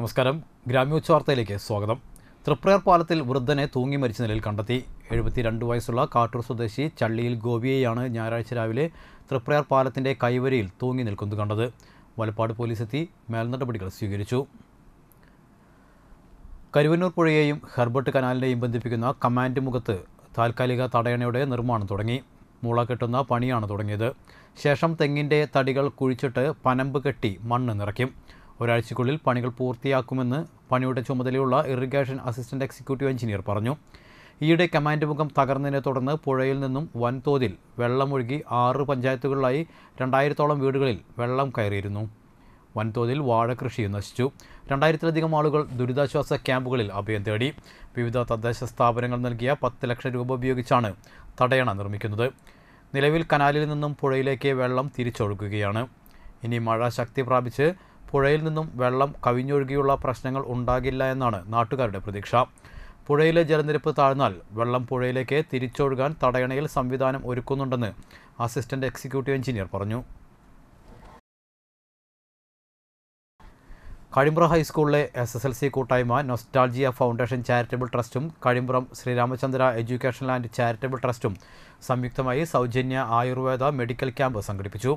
നമസ്കാരം ഗ്രാമ്യോച്ച വാർത്തയിലേക്ക് സ്വാഗതം തൃപ്രയർ പാലത്തിൽ വൃദ്ധനെ തൂങ്ങി മരിച്ച നിലയിൽ കണ്ടെത്തി എഴുപത്തിരണ്ട് വയസ്സുള്ള കാട്ടൂർ സ്വദേശി ചള്ളിയിൽ ഗോപിയെയാണ് ഞായറാഴ്ച രാവിലെ തൃപ്രയർ പാലത്തിൻ്റെ കൈവരിയിൽ തൂങ്ങി നിൽക്കുന്നത് കണ്ടത് വലപ്പാട് പോലീസെത്തി മേൽനടപടികൾ സ്വീകരിച്ചു കരുവന്നൂർ പുഴയെയും ഹെർബർട്ട് കനാലിനെയും ബന്ധിപ്പിക്കുന്ന കമാൻഡ് മുഖത്ത് താൽക്കാലിക തടയണയുടെ നിർമ്മാണം തുടങ്ങി മൂള കെട്ടുന്ന പണിയാണ് തുടങ്ങിയത് ശേഷം തെങ്ങിൻ്റെ തടികൾ കുഴിച്ചിട്ട് പനമ്പ് കെട്ടി മണ്ണ് നിറയ്ക്കും ഒരാഴ്ചയ്ക്കുള്ളിൽ പണികൾ പൂർത്തിയാക്കുമെന്ന് പണിയുടെ ചുമതലയുള്ള ഇറിഗേഷൻ അസിസ്റ്റന്റ് എക്സിക്യൂട്ടീവ് എഞ്ചിനീയർ പറഞ്ഞു ഈയിടെ കമാൻഡ് മുഖം തകർന്നതിനെ തുടർന്ന് പുഴയിൽ നിന്നും വൻതോതിൽ വെള്ളമൊഴുകി ആറ് പഞ്ചായത്തുകളിലായി രണ്ടായിരത്തോളം വീടുകളിൽ വെള്ളം കയറിയിരുന്നു വൻതോതിൽ വാഴകൃഷിയും നശിച്ചു രണ്ടായിരത്തിലധികം ആളുകൾ ദുരിതാശ്വാസ ക്യാമ്പുകളിൽ അഭയം തേടി വിവിധ തദ്ദേശ സ്ഥാപനങ്ങൾ നൽകിയ പത്ത് ലക്ഷം രൂപ ഉപയോഗിച്ചാണ് തടയണ നിർമ്മിക്കുന്നത് നിലവിൽ കനാലിൽ നിന്നും പുഴയിലേക്ക് വെള്ളം തിരിച്ചൊഴുകുകയാണ് ഇനി മഴ ശക്തി പ്രാപിച്ച് പുഴയിൽ നിന്നും വെള്ളം കവിഞ്ഞൊഴുകിയുള്ള പ്രശ്നങ്ങൾ ഉണ്ടാകില്ല എന്നാണ് നാട്ടുകാരുടെ പ്രതീക്ഷ പുഴയിലെ ജലനിരപ്പ് താഴ്ന്നാൽ വെള്ളം പുഴയിലേക്ക് തിരിച്ചൊഴുകാൻ തടയണയിൽ സംവിധാനം ഒരുക്കുന്നുണ്ടെന്ന് അസിസ്റ്റന്റ് എക്സിക്യൂട്ടീവ് എഞ്ചിനീയർ പറഞ്ഞു കഴിമ്പ്ര ഹൈസ്കൂളിലെ എസ് എസ് എൽ സി കൂട്ടായ്മ നൊസ്റ്റാൾജിയ ഫൗണ്ടേഷൻ ചാരിറ്റബിൾ ട്രസ്റ്റും Kazhimbram Sreeramachandra education and charitable ട്രസ്റ്റും സംയുക്തമായി സൗജന്യ ആയുർവേദ മെഡിക്കൽ ക്യാമ്പ് സംഘടിപ്പിച്ചു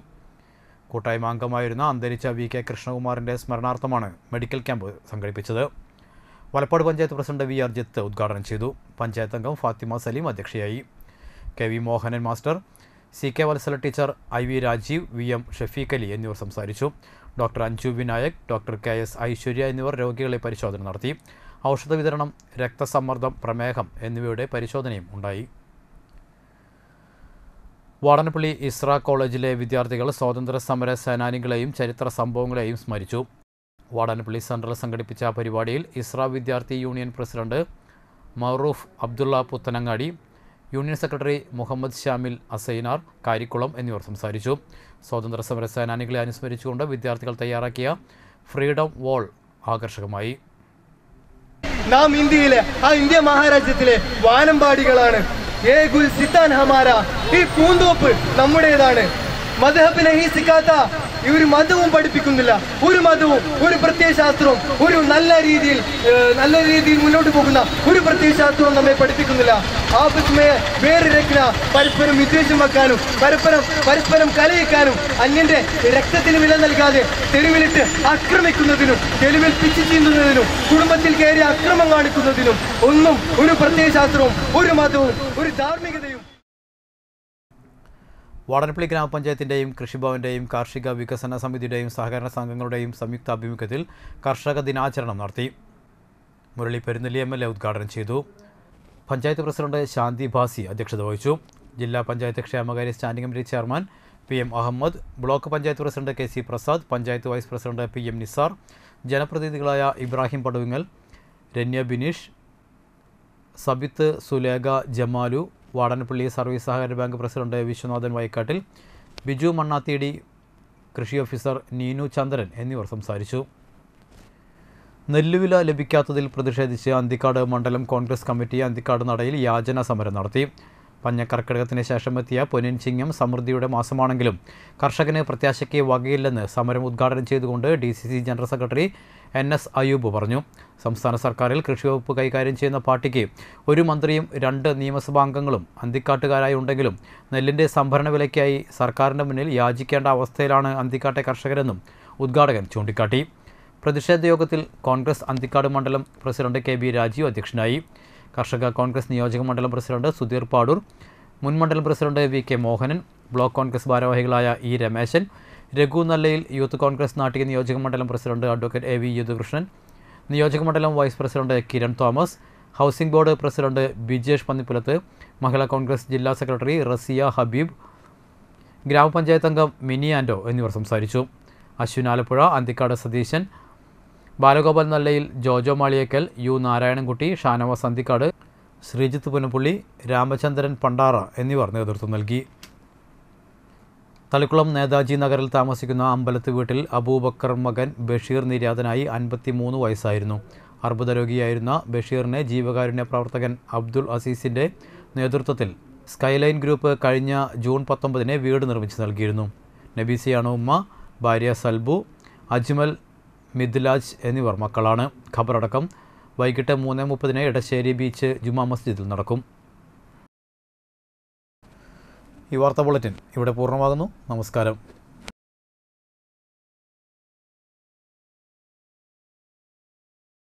കൂട്ടായ്മ അംഗമായിരുന്ന അന്തരിച്ച വി കെ കൃഷ്ണകുമാറിൻ്റെ സ്മരണാർത്ഥമാണ് മെഡിക്കൽ ക്യാമ്പ് സംഘടിപ്പിച്ചത് Valappad panchayat president V R Jith ഉദ്ഘാടനം ചെയ്തു പഞ്ചായത്ത് അംഗം ഫാത്തിമ സലീം അധ്യക്ഷയായി K V Mohanan master C K Vatsala teacher I V Rajeev V M Shafeeq Ali എന്നിവർ സംസാരിച്ചു doctor Anju Vinayak doctor K S Aishwarya എന്നിവർ രോഗികളെ പരിശോധന നടത്തി ഔഷധ വിതരണം രക്തസമ്മർദ്ദം പ്രമേഹം എന്നിവയുടെ പരിശോധനയും ഉണ്ടായി വാടനപ്പള്ളി ഇസ്ര കോളേജിലെ വിദ്യാർത്ഥികൾ സ്വാതന്ത്ര്യ സമര സേനാനികളെയും ചരിത്ര സംഭവങ്ങളെയും സ്മരിച്ചു വാടനപ്പള്ളി സെൻട്രൽ സംഘടിപ്പിച്ച പരിപാടിയിൽ ഇസ്ര വിദ്യാർത്ഥി union president Maroof Abdulla Puthanangadi union secretary Muhammad Shamil Asainar Karikkulam എന്നിവർ സംസാരിച്ചു സ്വാതന്ത്ര്യ സമര സേനാനികളെ അനുസ്മരിച്ചുകൊണ്ട് വിദ്യാർത്ഥികൾ തയ്യാറാക്കിയ ഫ്രീഡം വോൾ ആകർഷകമായി നാം ഇന്ത്യയിലെ ആ ഇന്ത്യ മഹാരാജ്യത്തിലെ വാനമ്പാടികളാണ് ഏ ഗുൽസിത്താൻ ഹമാര ഈ പൂന്തോപ്പ് നമ്മുടേതാണ് മധഹബിനെ ഈ സിക്കാത്ത ഈ ഒരു മതവും പഠിപ്പിക്കുന്നില്ല ഒരു മതവും ഒരു പ്രത്യയശാസ്ത്രവും ഒരു നല്ല രീതിയിൽ നല്ല രീതിയിൽ മുന്നോട്ട് പോകുന്ന ഒരു പ്രത്യയശാസ്ത്രവും നമ്മെ പഠിപ്പിക്കുന്നില്ല ആപത്തുമയെ വേറെ രക്ഷ പരസ്പരം വിദ്വേഷം വെക്കാനും പരസ്പരം പരസ്പരം കലയിക്കാനും അന്യന്റെ രക്തത്തിന് വില നൽകാതെ തെരുവിലിട്ട് ആക്രമിക്കുന്നതിനും തെരുവിൽ പിച്ച് ചീന്തുന്നതിനും കുടുംബത്തിൽ കയറി അക്രമം കാണിക്കുന്നതിനും ഒന്നും ഒരു പ്രത്യയശാസ്ത്രവും ഒരു മതവും ഒരു ധാർമ്മികതയും വാടനപ്പള്ളി ഗ്രാമപഞ്ചായത്തിൻ്റെയും കൃഷിഭവൻ്റെയും കാർഷിക വികസന സമിതിയുടെയും സഹകരണ സംഘങ്ങളുടെയും സംയുക്ത ആഭിമുഖ്യത്തിൽ കർഷക ദിനാചരണം നടത്തി Murali Perunnelli M L A ഉദ്ഘാടനം ചെയ്തു പഞ്ചായത്ത് പ്രസിഡന്റ് ശാന്തി ഭാസി അധ്യക്ഷത വഹിച്ചു ജില്ലാ പഞ്ചായത്ത് ക്ഷേമകാര്യ standing committee chairman P M Ahammed block panchayat president K C Prasad panchayat vice president P M Nisar ജനപ്രതിനിധികളായ ഇബ്രാഹിം പടുവിങ്ങൽ രന്യ ബിനീഷ് സബിത്ത് സുലേഖ ജമാലു വാടൻപള്ളി സർവീസ് സഹകരണ ബാങ്ക് പ്രസിഡന്റ് വിശ്വനാഥൻ വൈക്കാട്ടിൽ ബിജു മണ്ണാത്തേടി കൃഷി ഓഫീസർ നീനു ചന്ദ്രൻ എന്നിവർ സംസാരിച്ചു നെല്ലുവില ലഭിക്കാത്തതിൽ പ്രതിഷേധിച്ച് അന്തിക്കാട് മണ്ഡലം കോൺഗ്രസ് കമ്മിറ്റി അന്തിക്കാട് നടയിൽ യാചന സമരം നടത്തി കർക്കിടകത്തിന് ശേഷം എത്തിയ പൊന്നിൻ ചിങ്ങം സമൃദ്ധിയുടെ മാസമാണെങ്കിലും കർഷകന് പ്രത്യാശയ്ക്ക് വകയില്ലെന്ന് സമരം ഉദ്ഘാടനം ചെയ്തുകൊണ്ട് D general secretary N S Ayoob പറഞ്ഞു സംസ്ഥാന സർക്കാരിൽ കൃഷിവകുപ്പ് കൈകാര്യം ചെയ്യുന്ന പാർട്ടിക്ക് ഒരു മന്ത്രിയും രണ്ട് നിയമസഭാംഗങ്ങളും അന്തിക്കാട്ടുകാരായി ഉണ്ടെങ്കിലും നെല്ലിൻ്റെ സംഭരണ വിലയ്ക്കായി സർക്കാരിൻ്റെ മുന്നിൽ യാചിക്കേണ്ട അവസ്ഥയിലാണ് അന്തിക്കാട്ടെ കർഷകരെന്നും ഉദ്ഘാടകൻ ചൂണ്ടിക്കാട്ടി പ്രതിഷേധ യോഗത്തിൽ കോൺഗ്രസ് അന്തിക്കാട് മണ്ഡലം പ്രസിഡന്റ് കെ ബി രാജീവ് അധ്യക്ഷനായി കർഷക കോൺഗ്രസ് നിയോജക മണ്ഡലം പ്രസിഡന്റ് സുധീർ പാടൂർ മുൻ മണ്ഡലം president V K Mohanan block Congress ഭാരവാഹികളായ ഇ രമേശൻ രഘു നല്ലയിൽ യൂത്ത് കോൺഗ്രസ് നാട്ടിക നിയോജക മണ്ഡലം president advocate A V Yadukrishnan നിയോജക മണ്ഡലം vice president Kiran Thomas housing board president Bijesh Pannipulath Mahila Congress ജില്ലാ സെക്രട്ടറി റസിയ ഹബീബ് ഗ്രാമപഞ്ചായത്ത് അംഗം മിനി ആൻഡോ എന്നിവർ സംസാരിച്ചു അശ്വിൻ ആലപ്പുഴ അന്തിക്കാട് സതീശൻ ബാലഗോപാൽ നല്ലയിൽ ജോജോ മാളിയേക്കൽ യു നാരായണൻകുട്ടി ഷാനവ സന്ധിക്കാട് ശ്രീജിത്ത് പുനപ്പുള്ളി രാമചന്ദ്രൻ പണ്ടാറ എന്നിവർ നേതൃത്വം നൽകി തളിക്കുളം നേതാജി നഗറിൽ താമസിക്കുന്ന അമ്പലത്ത് വീട്ടിൽ അബൂബക്കർ മകൻ ബഷീർ നിര്യാതനായി മൂന്ന് വയസ്സായിരുന്നു അർബുദ രോഗിയായിരുന്ന ബഷീറിനെ ജീവകാരുണ്യ പ്രവർത്തകൻ അബ്ദുൾ അസീസിൻ്റെ നേതൃത്വത്തിൽ സ്കൈലൈൻ ഗ്രൂപ്പ് കഴിഞ്ഞ ജൂൺ പത്തൊമ്പതിന് വീട് നിർമ്മിച്ച് നൽകിയിരുന്നു നബീസിയാണ് ഉമ്മ ഭാര്യ സൽബു അജ്മൽ മിഥുലാജ് എന്നിവർ മക്കളാണ് ഖബറടക്കം വൈകിട്ട് മൂന്ന് മുപ്പതിന് എടശ്ശേരി ബീച്ച് ജുമാ മസ്ജിദിൽ നടക്കും ഈ വാർത്താ ബുള്ളറ്റിൻ ഇവിടെ പൂർണ്ണമാകുന്നു നമസ്കാരം